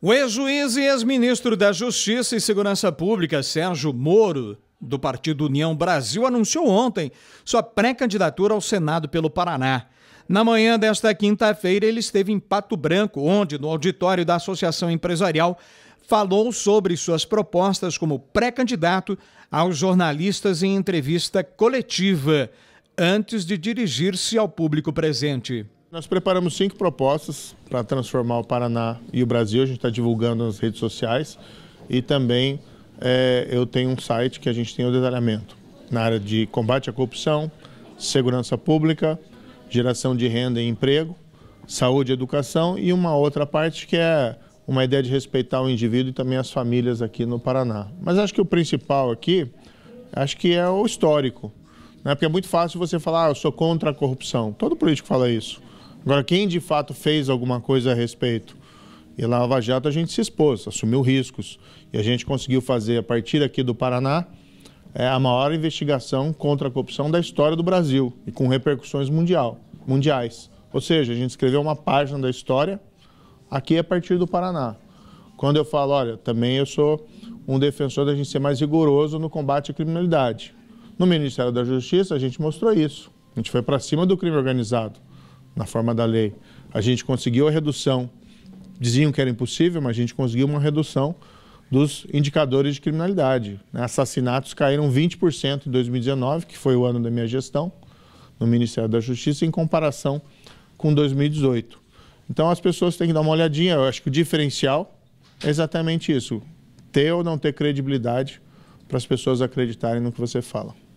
O ex-juiz e ex-ministro da Justiça e Segurança Pública, Sérgio Moro, do Partido União Brasil, anunciou ontem sua pré-candidatura ao Senado pelo Paraná. Na manhã desta quinta-feira, ele esteve em Pato Branco, onde, no auditório da Associação Empresarial, falou sobre suas propostas como pré-candidato aos jornalistas em entrevista coletiva, antes de dirigir-se ao público presente. Nós preparamos cinco propostas para transformar o Paraná e o Brasil. A gente está divulgando nas redes sociais e também é, eu tenho um site que a gente tem o detalhamento na área de combate à corrupção, segurança pública, geração de renda e emprego, saúde e educação e uma outra parte que é uma ideia de respeitar o indivíduo e também as famílias aqui no Paraná. Mas acho que o principal aqui, acho que é o histórico. Né? Porque é muito fácil você falar, ah, eu sou contra a corrupção. Todo político fala isso. Agora, quem de fato fez alguma coisa a respeito? E lá no Lava Jato a gente se expôs, assumiu riscos. E a gente conseguiu fazer, a partir aqui do Paraná, é, a maior investigação contra a corrupção da história do Brasil e com repercussões mundial, mundiais. Ou seja, a gente escreveu uma página da história aqui a partir do Paraná. Quando eu falo, olha, também eu sou um defensor da gente ser mais rigoroso no combate à criminalidade. No Ministério da Justiça, a gente mostrou isso. A gente foi para cima do crime organizado na forma da lei. A gente conseguiu a redução, diziam que era impossível, mas a gente conseguiu uma redução dos indicadores de criminalidade. Né? Assassinatos caíram 20% em 2019, que foi o ano da minha gestão no Ministério da Justiça, em comparação com 2018. Então as pessoas têm que dar uma olhadinha. Eu acho que o diferencial é exatamente isso: ter ou não ter credibilidade para as pessoas acreditarem no que você fala.